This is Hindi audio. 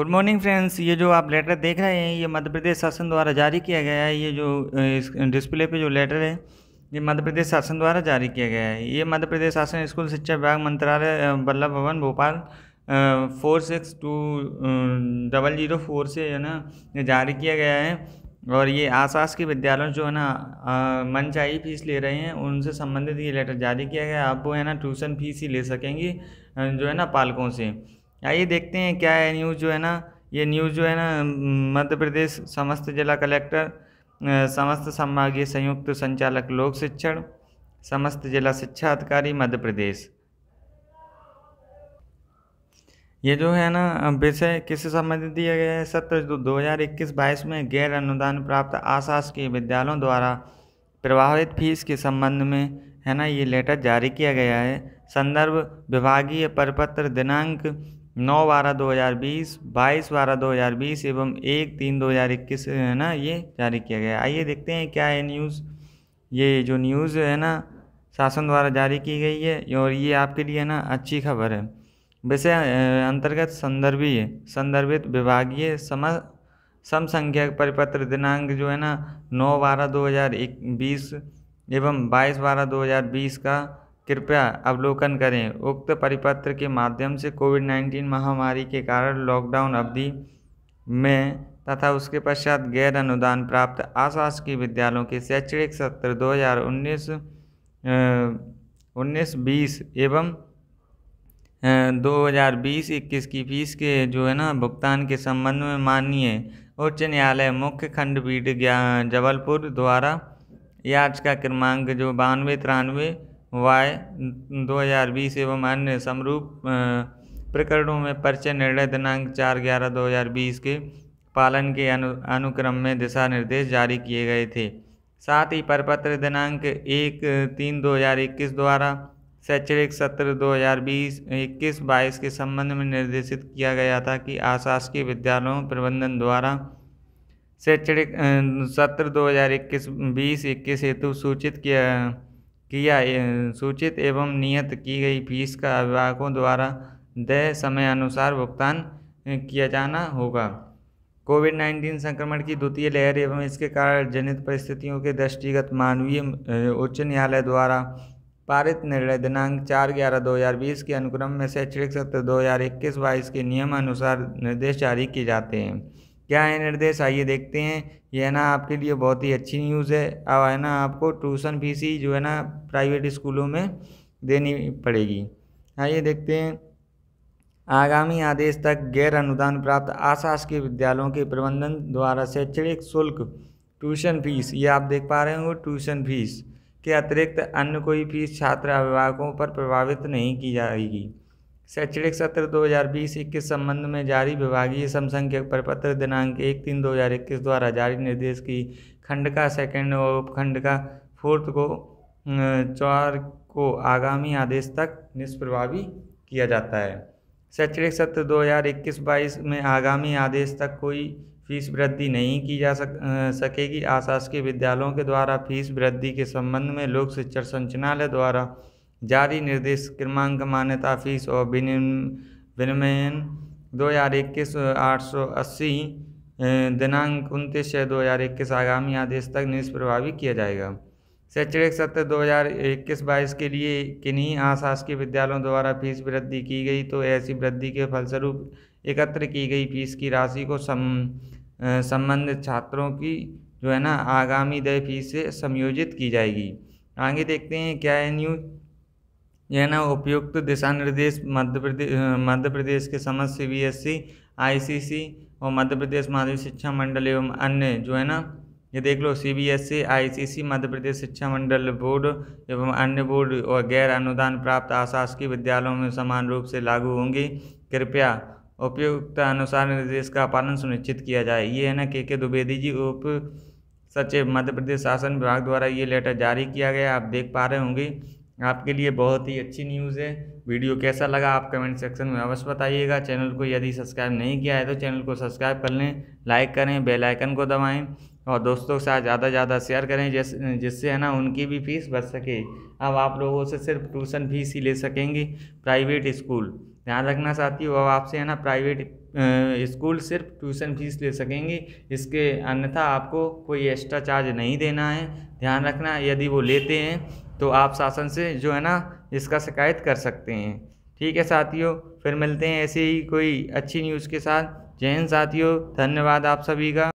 गुड मॉर्निंग फ्रेंड्स ये जो आप लेटर देख रहे हैं ये मध्य प्रदेश शासन द्वारा जारी किया गया है ये जो डिस्प्ले पे जो लेटर है ये मध्य प्रदेश शासन द्वारा जारी किया गया है ये मध्य प्रदेश शासन स्कूल शिक्षा विभाग मंत्रालय Ballabh Bhavan Bhopal four six two double zero four से है ना जारी किया गया है और ये पास के विद्यालयों जो है ना मनचाही फीस ले रहे हैं उनसे संबंधित ये लेटर जारी किया गया है आप वो है ना ट्यूशन फीस ही ले सकेंगे जो है ना पालकों से आइए देखते हैं क्या है न्यूज़ जो है ना ये न्यूज़ जो है ना मध्य प्रदेश समस्त जिला कलेक्टर समस्त संभागीय संयुक्त संचालक लोक शिक्षण समस्त जिला शिक्षा अधिकारी मध्य प्रदेश ये जो है ना विषय किस संबंधित दिया गया है सत्र जो दो हज़ार इक्कीस बाईस में गैर अनुदान प्राप्त आसास के विद्यालयों द्वारा प्रभावित फीस के संबंध में है ना ये लेटर जारी किया गया है संदर्भ विभागीय परिपत्र दिनांक नौ बारह दो हज़ार बीस बाईस बारह दो हज़ार बीस एवं एक तीन दो हज़ार इक्कीस है ना ये जारी किया गया आइए देखते हैं क्या है न्यूज़ ये जो न्यूज़ है ना शासन द्वारा जारी की गई है और ये आपके लिए ना अच्छी खबर है वैसे अंतर्गत संदर्भीय संदर्भित विभागीय सम समसंख्यक परिपत्र दिनांक जो है ना नौ बारह दो हज़ार एक बीस एवं बाईस बारह दो हज़ार बीस का कृपया अवलोकन करें उक्त परिपत्र के माध्यम से कोविड नाइन्टीन महामारी के कारण लॉकडाउन अवधि में तथा उसके पश्चात गैर अनुदान प्राप्त की विद्यालयों के शैक्षणिक सत्र 2019 उन्नीस बीस एवं दो हज़ार बीस इक्कीस की फीस के जो है ना भुगतान के संबंध में माननीय उच्च न्यायालय मुख्य खंडपीठ जबलपुर द्वारा याचिका क्रमांक जो बानवे तिरानवे वाय दो हज़ार बीस एवं अन्य समरूप प्रकरणों में परिचय निर्णय दिनांक चार ग्यारह दो हज़ार बीस के पालन के अनु अनुक्रम में दिशा निर्देश जारी किए गए थे साथ ही परपत्र दिनांक एक तीन दो हज़ार इक्कीस द्वारा शैक्षणिक सत्र दो हज़ार बीस इक्कीस बाईस के संबंध में निर्देशित किया गया था कि आशासकीय विद्यालयों प्रबंधन द्वारा शैक्षणिक सत्र दो हज़ार इक्कीस बीस इक्कीस हेतु सूचित किया किया सूचित एवं नियत की गई फीस का अभिभावकों द्वारा दय समय अनुसार भुगतान किया जाना होगा कोविड नाइन्टीन संक्रमण की द्वितीय लहर एवं इसके कारण जनित परिस्थितियों के दृष्टिगत मानवीय उच्च न्यायालय द्वारा पारित निर्णय दिनांक चार ग्यारह दो हज़ार बीस के अनुक्रम में शैक्षणिक सत्र दो हज़ार इक्कीस बाईस के नियम अनुसार निर्देश जारी किए जाते हैं क्या है निर्देश आइए देखते हैं ये है ना आपके लिए बहुत ही अच्छी न्यूज़ है अब है ना आपको ट्यूशन फीस ही जो है ना प्राइवेट स्कूलों में देनी पड़ेगी आइए देखते हैं आगामी आदेश तक गैर अनुदान प्राप्त आशास के विद्यालयों के प्रबंधन द्वारा शैक्षणिक शुल्क ट्यूशन फीस ये आप देख पा रहे होंगे ट्यूशन फीस के अतिरिक्त अन्य कोई फीस छात्र अभिभावकों पर प्रभावित नहीं की जाएगी शैक्षणिक सत्र 2020-21 संबंध में जारी विभागीय समसंख्यक प्रपत्र दिनांक एक तीन इक्कीस द्वारा जारी निर्देश की खंड का सेकंड और उपखंड का फोर्थ को चार को आगामी आदेश तक निष्प्रभावी किया जाता है शैक्षणिक सत्र 2021-22 में आगामी आदेश तक कोई फीस वृद्धि नहीं की जा सक, सकेगी आशासकीय विद्यालयों के द्वारा फीस वृद्धि के संबंध में लोक शिक्षण संचालय द्वारा जारी निर्देश क्रमांक मान्यता फीस और विनिमयन दो हज़ार इक्कीस आठ सौ अस्सी दिनांक उनतीस छः दो हज़ार इक्कीस आगामी आदेश तक निष्प्रभावी किया जाएगा शैक्षणिक सत्र दो हज़ार इक्कीस बाईस के लिए किन्हीं अशासकीय विद्यालयों द्वारा फीस वृद्धि की गई तो ऐसी वृद्धि के फलस्वरूप एकत्र की गई फीस की राशि को सम संबंधित छात्रों की जो है ना आगामी दय फीस से समयोजित की जाएगी आगे देखते हैं क्या है न्यूज़ यह ना उपयुक्त दिशा निर्देश मध्य प्रदेश मध्य प्रदेश के समस्त सी बी एस ई आई सी सी और मध्य प्रदेश माध्यमिक शिक्षा मंडल एवं अन्य जो है ना ये देख लो C B S I e, C C Madhya Pradesh Shiksha Mandal board एवं अन्य बोर्ड और गैर अनुदान प्राप्त आशासकीय विद्यालयों में समान रूप से लागू होंगी कृपया उपयुक्त अनुसार निर्देश का पालन सुनिश्चित किया जाए ये है ना के के द्विवेदी जी उप सचिव मध्य प्रदेश शासन विभाग द्वारा ये लेटर जारी किया गया आप देख पा रहे होंगे आपके लिए बहुत ही अच्छी न्यूज़ है वीडियो कैसा लगा आप कमेंट सेक्शन में अवश्य बताइएगा चैनल को यदि सब्सक्राइब नहीं किया है तो चैनल को सब्सक्राइब कर लें लाइक करें बेल आइकन को दबाएं और दोस्तों के साथ ज़्यादा से ज़्यादा शेयर करें जैसे जिससे है ना उनकी भी फ़ीस बच सके अब आप लोगों से सिर्फ ट्यूशन फीस ही ले सकेंगे प्राइवेट स्कूल ध्यान रखना चाहती हूँ अब आपसे है ना प्राइवेट स्कूल सिर्फ ट्यूशन फीस ले सकेंगे इसके अन्यथा आपको कोई एक्स्ट्रा चार्ज नहीं देना है ध्यान रखना यदि वो लेते हैं तो आप शासन से जो है ना इसका शिकायत कर सकते हैं ठीक है साथियों फिर मिलते हैं ऐसे ही कोई अच्छी न्यूज़ के साथ जय हिंद साथियों धन्यवाद आप सभी का